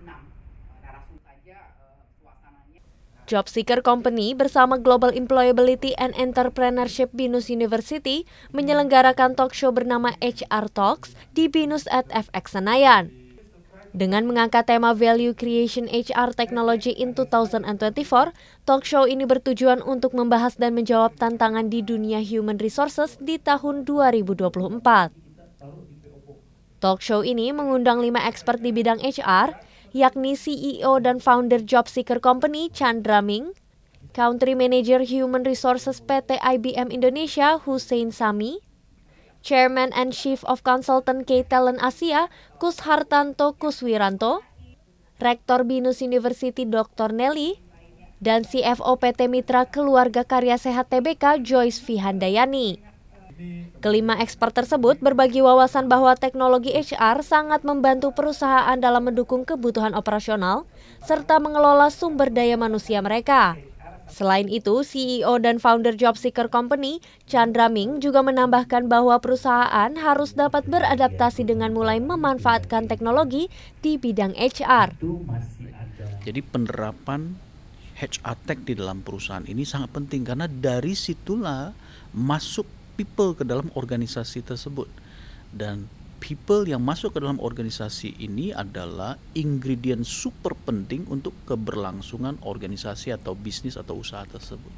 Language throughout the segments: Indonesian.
Eh, eh, Job Seeker Company bersama Global Employability and Entrepreneurship Binus University menyelenggarakan talk show bernama HR Talks di Binus at FX Senayan. Dengan mengangkat tema Value Creation HR Technology in 2024, talk show ini bertujuan untuk membahas dan menjawab tantangan di dunia human resources di tahun 2024. Talk show ini mengundang lima expert di bidang HR, yakni CEO dan founder Job Seeker Company Chandra Ming, Country Manager Human Resources PT IBM Indonesia Hussein Sami, Chairman and Chief of Consultant K-Talent Asia Kus Hartanto Kuswiranto, Rektor Binus University Dr. Nelly, dan CFO PT Mitra Keluarga Karya Sehat TBK Joyce Vihandayani. Kelima expert tersebut berbagi wawasan bahwa teknologi HR sangat membantu perusahaan dalam mendukung kebutuhan operasional serta mengelola sumber daya manusia mereka. Selain itu, CEO dan founder Job Seeker Company, Chandra Ming, juga menambahkan bahwa perusahaan harus dapat beradaptasi dengan mulai memanfaatkan teknologi di bidang HR. Jadi penerapan HR Tech di dalam perusahaan ini sangat penting karena dari situlah masuk people ke dalam organisasi tersebut dan people yang masuk ke dalam organisasi ini adalah ingredient super penting untuk keberlangsungan organisasi atau bisnis atau usaha tersebut.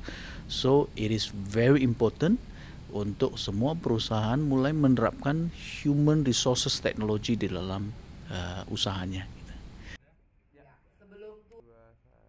So it is very important untuk semua perusahaan mulai menerapkan human resources technology di dalam uh, usahanya. Ya,